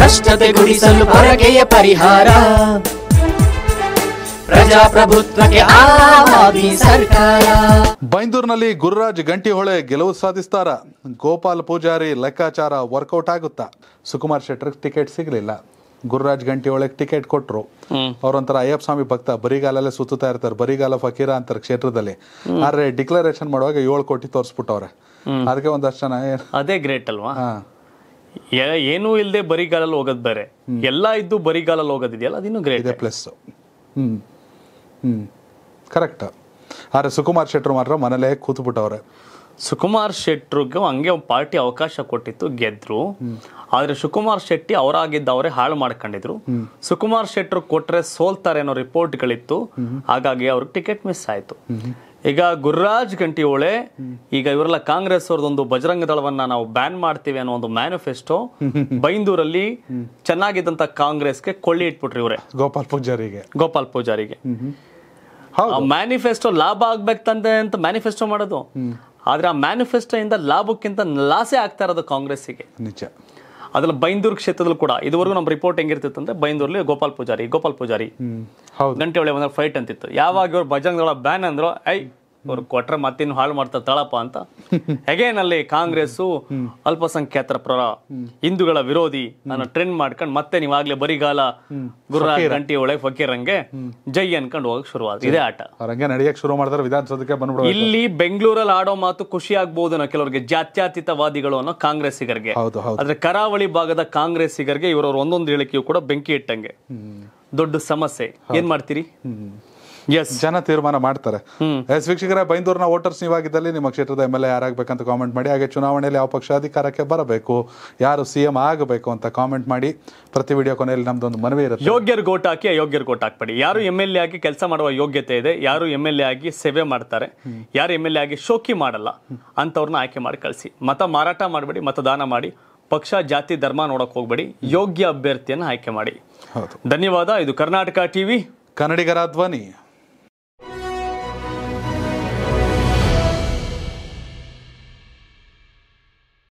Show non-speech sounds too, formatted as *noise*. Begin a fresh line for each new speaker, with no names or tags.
ಭ್ರಷ್ಟತೆ ಗುಡಿಸಲು ಹೊರಗೆಯ ಪರಿಹಾರ
ಪ್ರಜಾಪ್ರಭುತ್ವಕ್ಕೆ ಸರ್ಕಾರ ಬೈಂದೂರಿನಲ್ಲಿ ಗುರುರಾಜ್ ಗಂಟಿಹೊಳೆ ಗೆಲುವು ಸಾಧಿಸ್ತಾರ ಗೋಪಾಲ್ ಪೂಜಾರಿ ಲೆಕ್ಕಾಚಾರ ವರ್ಕೌಟ್ ಆಗುತ್ತಾ ಸುಕುಮಾರ್ ಶೆಟ್ಟರ್ ಟಿಕೆಟ್ ಸಿಗಲಿಲ್ಲ ಗುರುರಾಜ್ ಗಂಟಿಹೊಳೆ ಟಿಕೆಟ್ ಕೊಟ್ಟರು ಅವರೊಂಥರ ಅಯ್ಯಪ್ಪ ಸ್ವಾಮಿ ಭಕ್ತ ಬರಿಗಾಲಲ್ಲೇ ಸುತ್ತುತ್ತಾ ಇರ್ತಾರೆ ಬರಿಗಾಲ ಫಕೀರ ಅಂತಾರೆ ಕ್ಷೇತ್ರದಲ್ಲಿ ಆದ್ರೆ ಡಿಕ್ಲರೇಷನ್ ಮಾಡುವಾಗ ಏಳು ಕೋಟಿ ತೋರಿಸ್ಬಿಟ್ಟವ್ರೆ ಅದಕ್ಕೆ ಒಂದಷ್ಟು ಜನ
ಅದೇ ಗ್ರೇಟ್ ಅಲ್ವಾ ಏನೂ ಇಲ್ಲದೆ ಬರಿಗಾಲಲ್ಲಿ ಹೋಗೋದು ಬೇರೆ ಎಲ್ಲ ಇದ್ದು ಬರಿಗಾಲಲ್ಲಿ ಹೋಗೋದಿದೆಯಲ್ಲ ಅದಿನ್ನೂ ಗ್ರೇಟ್ ಇದೆ
ಪ್ಲಸ್ ಹ್ಞೂ ಹ್ಞೂ ಕರೆಕ್ಟ್ ಆದರೆ ಸುಕುಮಾರ್ ಶೆಟ್ಟರು ಮಾತ್ರ ಮನೇಲೇ ಕೂತ್ಬಿಟ್ಟವ್ರೆ ಸುಕುಮಾರ್
ಶೆಟ್ರಿಗೆ ಹಂಗೆ ಪಾರ್ಟಿ ಅವಕಾಶ ಕೊಟ್ಟಿತ್ತು ಗೆದ್ರು ಆದ್ರೆ ಸುಕುಮಾರ್ ಶೆಟ್ಟಿ ಅವರಾಗಿದ್ದ ಅವರೇ ಹಾಳು ಮಾಡ್ಕೊಂಡಿದ್ರು ಸುಕುಮಾರ್ ಶೆಟ್ಟರು ಕೊಟ್ರೆ ಸೋಲ್ತಾರೆ ಅನ್ನೋ ರಿಪೋರ್ಟ್ಗಳಿತ್ತು ಹಾಗಾಗಿ ಅವ್ರಿಗೆ ಟಿಕೆಟ್ ಮಿಸ್ ಆಯ್ತು ಈಗ ಗುರುರಾಜ್ ಗಂಟಿಹೊಳೆ ಈಗ ಇವರೆಲ್ಲ ಕಾಂಗ್ರೆಸ್ ಅವ್ರದೊಂದು ಬಜರಂಗ ದಳವನ್ನ ನಾವು ಬ್ಯಾನ್ ಮಾಡ್ತೀವಿ ಅನ್ನೋ ಒಂದು ಮ್ಯಾನಿಫೆಸ್ಟೋ *laughs* ಬೈಂದೂರಲ್ಲಿ ಚೆನ್ನಾಗಿದ್ದಂತ ಕಾಂಗ್ರೆಸ್ಗೆ ಕೊಳ್ಳಿ ಇಟ್ಬಿಟ್ರಿ ಇವರೇ
ಗೋಪಾಲ್ ಪೂಜಾರಿಗೆ
ಗೋಪಾಲ್ ಪೂಜಾರಿಗೆ ಮ್ಯಾನಿಫೆಸ್ಟೋ ಲಾಭ ಆಗ್ಬೇಕಂತೆ ಅಂತ ಮ್ಯಾನಿಫೆಸ್ಟೋ ಮಾಡೋದು ಆದ್ರೆ ಆ ಮ್ಯಾನಿಫೆಸ್ಟೋ ಇಂದ ಲಾಭಕ್ಕಿಂತ ಲಾಸೆ ಆಗ್ತಾ ಇರೋದು ಕಾಂಗ್ರೆಸ್ಗೆ ನಿಜ ಅದ್ರಲ್ಲಿ ಬೈಂದೂರು ಕ್ಷೇತ್ರದಲ್ಲೂ ಕೂಡ ಇದುವರೆಗೂ ನಮ್ಮ ರಿಪೋರ್ಟ್ ಹೆಂಗಿರ್ತಿತ್ತು ಅಂದ್ರೆ ಬೈಂದೂರ್ಲಿ ಗೋಪಾಲ್ ಪೂಜಾರಿ ಗೋಪಾಲ್ ಪೂಜಾರಿ ಗಂಟೆ ಒಳ್ಳೆ ಒಂದು ಫೈಟ್ ಅಂತಿತ್ತು ಯಾವಾಗ ಇವ್ರು ಬಜರಂಗ ಬ್ಯಾನ್ ಅಂದ್ರು ಐ ಅವ್ರು ಕೊಟ್ರೆ ಮತ್ತಿನ್ನು ಹಾಳು ಮಾಡ್ತಾ ತಳಪ್ಪ ಅಂತ ಅಲ್ಲಿ ಕಾಂಗ್ರೆಸ್ ಅಲ್ಪಸಂಖ್ಯಾತರ ಪ್ರ ಹಿಂದೂಗಳ ವಿರೋಧಿ ನಾನು ಟ್ರೆಂಡ್ ಮಾಡ್ಕೊಂಡು ಮತ್ತೆ ನೀವಾಗ್ಲೇ ಬರಿಗಾಲ ಗುರ್ರ ಗಂಟಿ ಒಳಗೆ ಫಕೀರಂಗೆ ಜೈ ಅನ್ಕೊಂಡು ಹೋಗಕ್ ಶುರು ಇದೇ ಆಟ
ಶುರು ಮಾಡಿದ್ರೆ ವಿಧಾನಸೌಧಕ್ಕೆ ಬಂದ್ಬಿಡ ಇಲ್ಲಿ
ಬೆಂಗಳೂರಲ್ಲಿ ಆಡೋ ಮಾತು ಖುಷಿ ಆಗ್ಬಹುದು ಅನ್ನೋ ಕೆಲವರಿಗೆ ಜಾತ್ಯಾತೀತವಾದಿಗಳು ಅನ್ನೋ ಕಾಂಗ್ರೆಸ್ಸಿಗರಿಗೆ ಆದ್ರೆ ಕರಾವಳಿ ಭಾಗದ ಕಾಂಗ್ರೆಸ್ಸಿಗರಿಗೆ ಇವರವ್ರ ಒಂದೊಂದು ಹೇಳಿಕೆಯು ಕೂಡ ಬೆಂಕಿ ಇಟ್ಟಂಗೆ ದೊಡ್ಡ ಸಮಸ್ಯೆ ಏನ್ ಮಾಡ್ತೀರಿ
ಜನ ತೀರ್ಮಾನ ಮಾಡ್ತಾರೆ ಎಸ್ ವೀಕ್ಷಕರ ಬೈಂದೂರ್ನ ವೋಟರ್ಸ್ ನೀವಾಗಿದ್ದಲ್ಲಿ ನಿಮ್ಮ ಕ್ಷೇತ್ರದ ಎಮ್ ಎಲ್ ಎ ಯಾರಾಗಬೇಕಂತ ಕಾಮೆಂಟ್ ಮಾಡಿ ಹಾಗೆ ಚುನಾವಣೆಯಲ್ಲಿ ಯಾವ ಪಕ್ಷ ಅಧಿಕಾರಕ್ಕೆ ಬರಬೇಕು ಯಾರು ಸಿಎಂ ಆಗಬೇಕು ಅಂತ ಕಾಮೆಂಟ್ ಮಾಡಿ ಪ್ರತಿ ವಿಡಿಯೋ ಕೊನೆಯಲ್ಲಿ ನಮ್ದೊಂದು ಮನವಿ ಇರುತ್ತೆ
ಯೋಗ್ಯರು ಗೋಟ್ ಹಾಕಿ ಯೋಗ್ಯರು ಗೋಟ್ ಹಾಕ್ಬೇಡಿ ಯಾರು ಎಮ್ ಎಲ್ ಎ ಆಗಿ ಕೆಲಸ ಮಾಡುವ ಯೋಗ್ಯತೆ ಇದೆ ಯಾರು ಎಂ ಎಲ್ ಎ ಆಗಿ ಸೇವೆ ಮಾಡ್ತಾರೆ ಯಾರು ಎಮ್ ಎಲ್ ಎ ಆಗಿ ಶೋಕಿ ಮಾಡಲ್ಲ ಅಂತವ್ರನ್ನ ಆಯ್ಕೆ ಮಾಡಿ ಕಳಿಸಿ ಮತ ಮಾರಾಟ ಮಾಡಬೇಡಿ ಮತದಾನ ಮಾಡಿ ಪಕ್ಷ ಜಾತಿ ಧರ್ಮ ನೋಡಕ್ ಹೋಗ್ಬೇಡಿ ಯೋಗ್ಯ ಅಭ್ಯರ್ಥಿಯನ್ನು ಆಯ್ಕೆ ಮಾಡಿ ಧನ್ಯವಾದ ಇದು ಕರ್ನಾಟಕ
ಟಿವಿ ಕನ್ನಡಿಗರ ಧ್ವನಿ